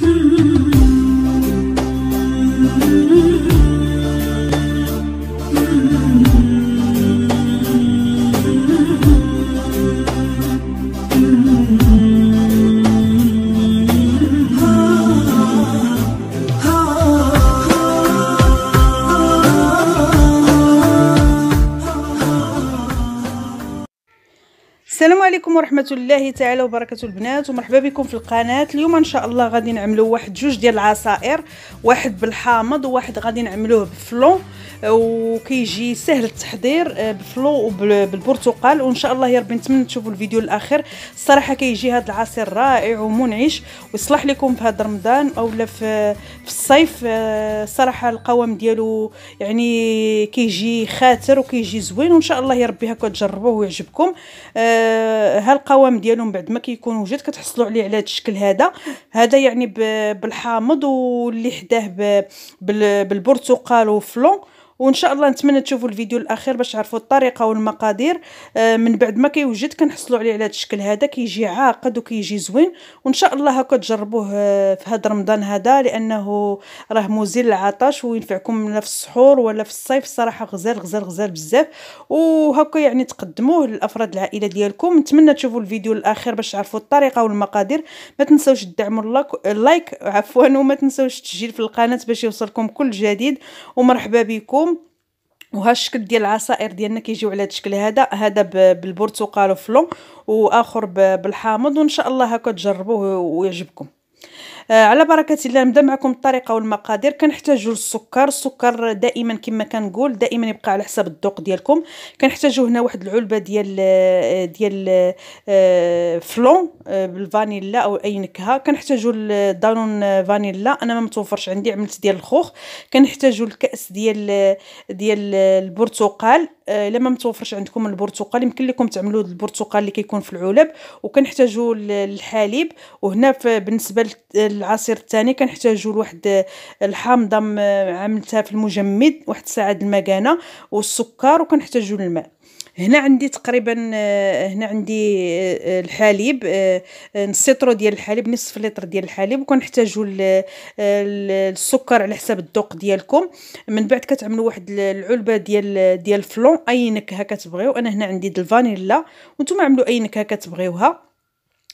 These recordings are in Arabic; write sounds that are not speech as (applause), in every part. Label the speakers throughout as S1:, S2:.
S1: Hmm. (laughs) عليكم ورحمه الله تعالى وبركاته البنات ومرحبا بكم في القناه اليوم ان شاء الله غادي نعملوا واحد جوج ديال العصائر واحد بالحامض وواحد غادي نعملوه بفلون وكيجي سهل التحضير آه، بفلو وبالبرتقال وان شاء الله يا ربي نتمنى تشوفوا الفيديو الاخر الصراحه كيجي هذا العصير رائع ومنعش ويصلح لكم في هذا رمضان اولا في في الصيف آه، الصراحه القوام ديالو يعني كيجي خاتر وكيجي زوين وان شاء الله يا ربي هكا تجربوه ويعجبكم آه، ها القوام ديالهم بعد ما كيكون وجد كتحصلوا عليه على هذا الشكل هذا هذا يعني بالحامض واللي حداه بالبرتقال وفلون وان شاء الله نتمنى تشوفوا الفيديو الاخير باش تعرفوا الطريقه والمقادير آه، من بعد ما كيوجد كنحصلوا عليه على هذا الشكل هذا كيجي عاقد وكيجي زوين وان شاء الله هكا تجربوه آه، في هذا رمضان هذا لانه راه مزيل للعطش وينفعكم لا في السحور ولا في الصيف الصراحه غزال غزال غزال بزاف وهكا يعني تقدموه لافراد العائله ديالكم نتمنى تشوفوا الفيديو الاخير باش تعرفوا الطريقه والمقادير ما تنساوش تدعموا اللايك عفوا وما تنساوش التسجيل في القناه باش يوصلكم كل جديد ومرحبا بكم الشكل ديال العصائر ديالنا كيجيو على هذا الشكل هذا هذا بالبرتقال وفلون واخر بالحامض وان شاء الله هكا تجربوه ويعجبكم آه، على بركه الله نبدا معكم الطريقه والمقادير كنحتاجوا السكر السكر دائما كما كنقول دائما يبقى على حسب الذوق ديالكم كنحتاجوا هنا واحد العلبه ديال آه، ديال آه، فلون بالفانيلا او اي نكهه كنحتاجوا الدانون فانيلا انا ما متوفرش عندي عملت ديال الخوخ كنحتاجوا الكاس ديال ديال البرتقال آه، الا ما متوفرش عندكم البرتقال يمكن لكم تعملوا البرتقال اللي كيكون في العلب وكنحتاجوا الحليب وهنا بالنسبه للعصير الثاني كنحتاجوا لواحد الحامضه آه، آه، عملتها في المجمد واحد ساعه المكانه والسكر وكنحتاجوا الماء هنا عندي تقريبا آه، هنا عندي آه، آه، الحليب لتر ديال الحليب نصف لتر ديال الحليب وكنحتاجوا السكر على حساب الذوق ديالكم من بعد كتعملوا واحد العلبه ديال ديال الفلون اي نكهه كتبغيو انا هنا عندي الفانيلا وانتم عملوا اي نكهه كتبغيوها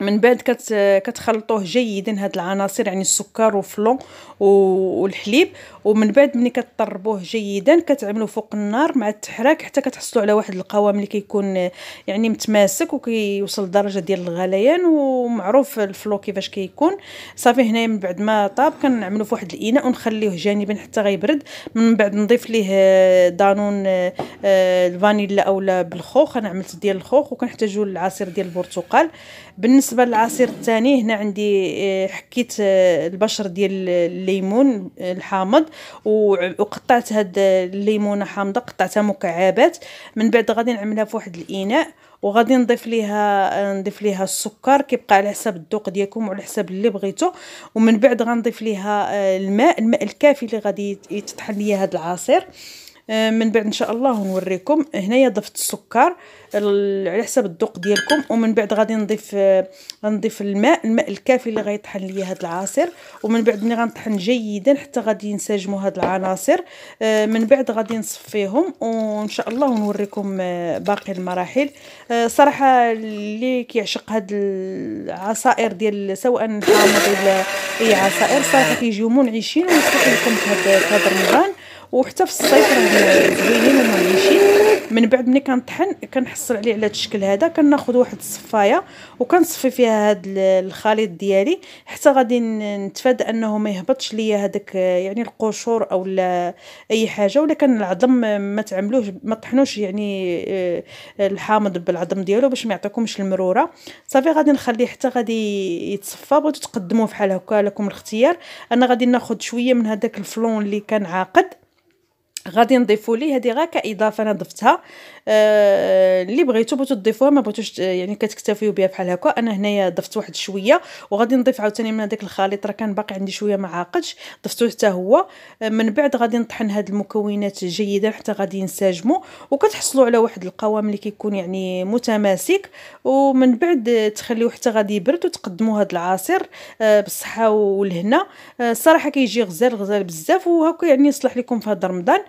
S1: من بعد كت كتخلطوه جيدا هاد العناصر يعني السكر الحليب والحليب ومن بعد ملي كتطربوه جيدا كتعملو فوق النار مع التحراك حتى كتحصلوا على واحد القوام اللي كيكون يعني متماسك وكيوصل لدرجه ديال الغليان ومعروف الفلو كيفاش كيكون صافي هنايا من بعد ما طاب كنعملو في واحد الاناء نخليوه جانبا حتى غيبرد من بعد نضيف ليه آه، دانون آه، آه، الفانيلا اولا بالخوخ انا عملت ديال الخوخ وكنحتاجو العصير ديال البرتقال بالنسبه للعصير الثاني هنا عندي آه، حكيت آه، البشر ديال الليمون آه، الحامض وقطعت هاد الليمونه حامضه قطعتها مكعبات من بعد غادي نعملها في واحد الاناء وغادي نضيف ليها نضيف ليها السكر كيبقى على حسب الذوق ديالكم وعلى حسب اللي بغيتو ومن بعد غنضيف ليها الماء الماء الكافي اللي غادي يتطحن ليا هاد العصير آه، من بعد ان شاء الله نوريكم هنايا ضفت السكر على حسب الذوق ديالكم ومن بعد غادي نضيف غنضيف آه، الماء الماء الكافي اللي غيطحن ليا هذا العصير ومن بعد ملي غنطحن جيدا حتى غادي ينسجموا هاد العناصر آه، من بعد غادي نصفيهم وان شاء الله نوريكم باقي المراحل صراحه اللي كيعشق هاد العصائر ديال سواء حامض ولا اي عصائر صراحه كيجيو منعشين ونصح لكم في هذا رمضان وحتى في الصيف راه زوينين ومهمشين من بعد ملي كنطحن كنحصل عليه على هذا الشكل هذا كناخذ واحد الصفايه وكنصفي فيها هذا الخليط ديالي حتى غادي نتفادى انه ما يهبطش ليا هذاك يعني القشور او اي حاجه ولا كان العظم ما تعملوش ما طحنوش يعني آه، الحامض بالعظم ديالو باش ما يعطيكمش المروره صافي غادي نخليه حتى غادي يتصفى بغيتو بحال هكا لكم الاختيار انا غادي ناخذ شويه من هذاك الفلون اللي كان عاقد غادي نضيفوا ليه هذه غير كاضافه انا ضفتها آه اللي بغيتو بغيتو تضيفوها ما بغيتوش يعني كتكتفيو بها بحال هكا انا هنايا ضفت واحد شويه وغادي نضيف عاوتاني من هذاك الخليط راه كان باقي عندي شويه ما عاقدش ضفتو حتى هو آه، من بعد غادي نطحن هاد المكونات جيدا حتى غادي ينسجموا وكتحصلوا على واحد القوام اللي كيكون يعني متماسك ومن بعد تخليوه حتى غادي يبرد وتقدموا هاد العصير آه بالصحه والهنا الصراحه آه كيجي غزال غزال بزاف وهكا يعني يصلح لكم في هاد رمضان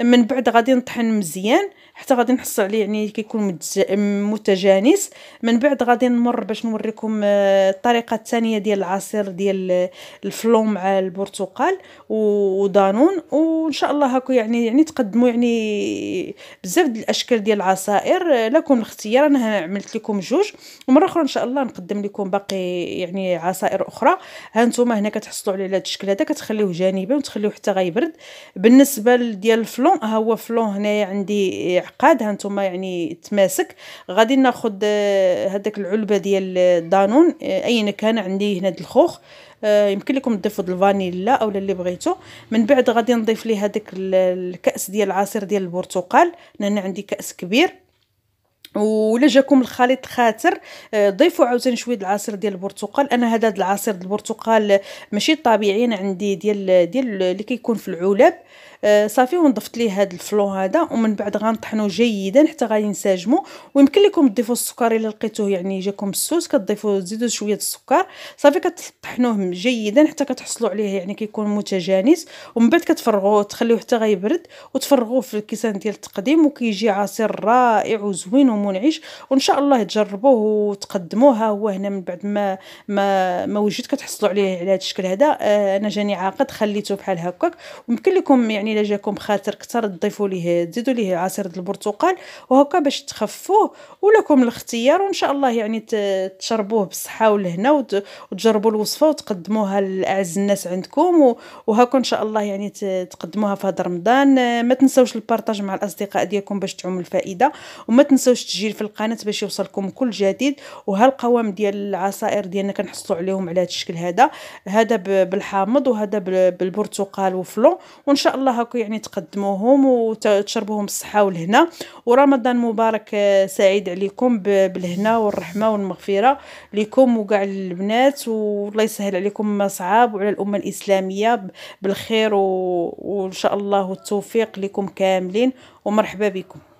S1: من بعد غادي نطحن مزيان حتى غادي نحصل عليه يعني كيكون متجانس من بعد غادي نمر باش نوريكم آه، الطريقه الثانيه ديال العصير ديال الفلو مع البرتقال ودانون وان شاء الله هاكو يعني يعني تقدموا يعني بزاف ديال الاشكال ديال العصائر لكم الاختيار انا عملت لكم جوج ومره اخرى ان شاء الله نقدم لكم باقي يعني عصائر اخرى ها هنا كتحصلوا على هذا الشكل هذا كتخليوه جانبا وتخليوه حتى غيبرد بالنسبه ديال الفلو فلون ها هو فلون هنايا عندي عقاد هانتوما يعني تماسك غادي ناخذ آه، هذاك العلبه ديال دانون آه، ايا كان عندي هنا د الخوخ آه، يمكن لكم تضيفوا الفانيلا او اللي بغيتو من بعد غادي نضيف ليه هذاك الكاس ديال العصير ديال البرتقال لان عندي كاس كبير ولا جاكم الخليط خاتر آه، ضيفوا عاوتاني شويه العصير ديال البرتقال انا هذا العصير ديال البرتقال آه، ماشي طبيعي انا عندي ديال ديال اللي كيكون في العلب آه، صافي ونضفت ليه هذا الفلو هذا ومن بعد غنطحنوه جيدا حتى غادي ينسجموا ويمكن لكم تضيفوا السكر الا لقيتوه يعني جاكم السوس كتضيفوا تزيدوا شويه السكر صافي كتطحنوه جيدا حتى كتحصلوا عليه يعني كيكون متجانس ومن بعد كتفرغوه تخليوه حتى غيبرد وتفرغوه في الكيسان ديال التقديم وكيجي عصير رائع وزوين منعش وان شاء الله تجربوه وتقدموها هو هنا من بعد ما ما ما وجدت كتحصلوا عليه على هذا الشكل هذا آه، انا جاني عاقد خليته بحال هكاك ويمكن لكم يعني الا جاكم خاطر كثر تضيفوا ليه تزيدوا ليه عصير البرتقال وهكا باش تخفوه ولكم الاختيار وان شاء الله يعني تشربوه بالصحه والهنا وتجربوا الوصفه وتقدموها لاعز الناس عندكم وهكا ان شاء الله يعني تقدموها في هذا رمضان آه، ما تنساوش البارطاج مع الاصدقاء ديالكم باش تعم الفائده وما تنساوش التسجيل في القناه باش يوصلكم كل جديد وهالقوام القوام ديال العصائر ديالنا كنحصلوا عليهم على هذا الشكل هذا هذا بالحامض وهذا بالبرتقال وفلون وان شاء الله هكا يعني تقدموهم وتشربوهم بالصحه والهنا ورمضان مبارك آه، سعيد عليكم بالهنا والرحمه والمغفره لكم وكاع البنات والله يسهل عليكم ما صعاب وعلى الامه الاسلاميه بالخير و... وان شاء الله التوفيق لكم كاملين ومرحبا بكم